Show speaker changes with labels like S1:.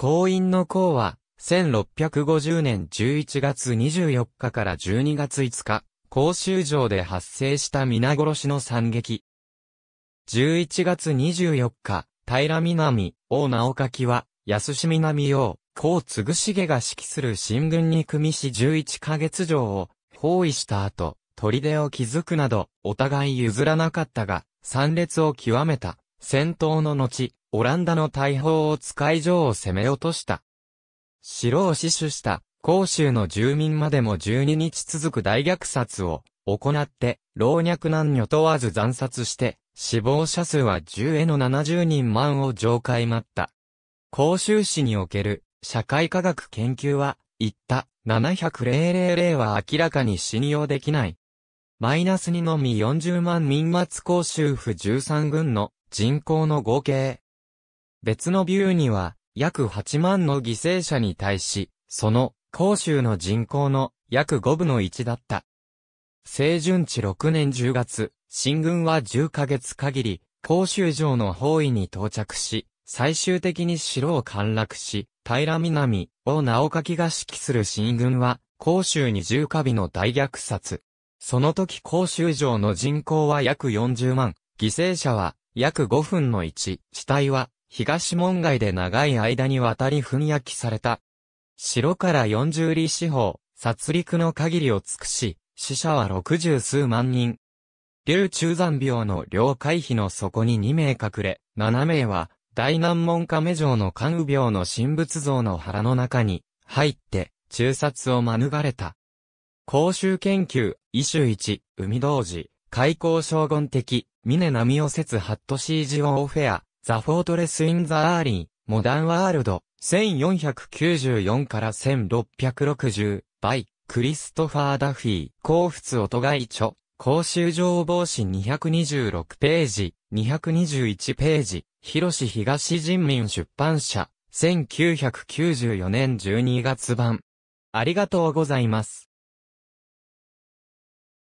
S1: 公院の項は、1650年11月24日から12月5日、甲州城で発生した皆殺しの惨劇。11月24日、平南、大直垣は、安市南洋、高継重が指揮する新軍に組みし11ヶ月城を包囲した後、砦を築くなど、お互い譲らなかったが、参列を極めた、戦闘の後、オランダの大砲を使い王を攻め落とした。城を死守した、甲州の住民までも12日続く大虐殺を行って、老若男女問わず惨殺して、死亡者数は10への70人万を上回待った。甲州市における社会科学研究は、言った7 0 0 0 0は明らかに信用できない。マイナス2のみ40万民末公州府13軍の人口の合計別のビューには、約8万の犠牲者に対し、その、広州の人口の約5分の1だった。清順治6年10月、新軍は10ヶ月限り、広州城の包囲に到着し、最終的に城を陥落し、平南を直垣が指揮する新軍は、広州に重火日の大虐殺。その時広州城の人口は約40万、犠牲者は約5分の1、死体は東門外で長い間にわたりみ焼きされた。城から四十里四方、殺戮の限りを尽くし、死者は六十数万人。竜中山病の両回避の底に2名隠れ、7名は、大難門亀城の関羽病の神仏像の腹の中に、入って、中殺を免れた。公衆研究、異種一、海道寺、開口将軍的、峰波を説ハットシージオーフェア、ザ・フォートレス・イン・ザ・アーリー、モダン・ワールド、1494から1660、バイ、クリストファー・ダフィー、甲仏音外著、公衆情報誌226ページ、221ページ、広志東人民出版社、1994年12月版。ありがとうございます。